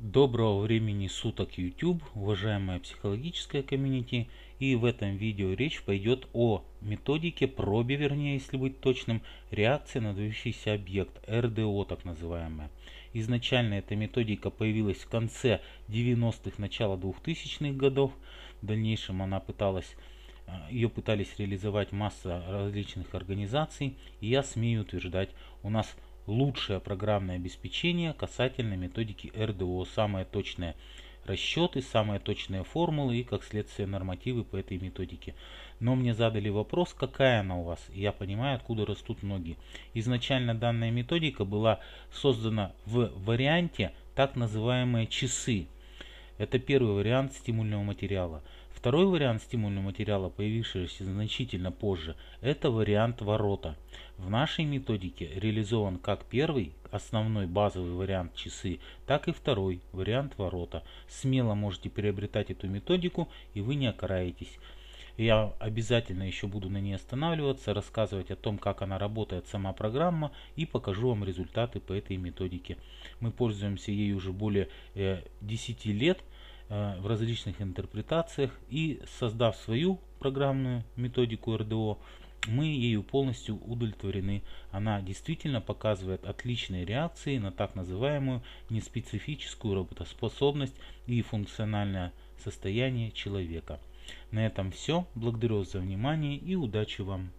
Доброго времени суток YouTube, уважаемая психологическая комьюнити. И в этом видео речь пойдет о методике пробе, вернее, если быть точным, реакции на движущийся объект, РДО так называемая. Изначально эта методика появилась в конце 90-х, начало 2000-х годов. В дальнейшем она пыталась э, ее пытались реализовать масса различных организаций, и я смею утверждать, у нас лучшее программное обеспечение касательно методики РДО, самые точные расчеты, самые точные формулы и, как следствие, нормативы по этой методике. Но мне задали вопрос, какая она у вас, и я понимаю, откуда растут ноги. Изначально данная методика была создана в варианте так называемые часы – это первый вариант стимульного материала. Второй вариант стимульного материала, появившийся значительно позже, это вариант ворота. В нашей методике реализован как первый, основной базовый вариант часы, так и второй вариант ворота. Смело можете приобретать эту методику и вы не окараетесь. Я обязательно еще буду на ней останавливаться, рассказывать о том, как она работает сама программа и покажу вам результаты по этой методике. Мы пользуемся ей уже более 10 э, лет. Э, в различных интерпретациях и создав свою программную методику РДО, мы ею полностью удовлетворены. Она действительно показывает отличные реакции на так называемую неспецифическую работоспособность и функциональное состояние человека. На этом все. Благодарю за внимание и удачи вам!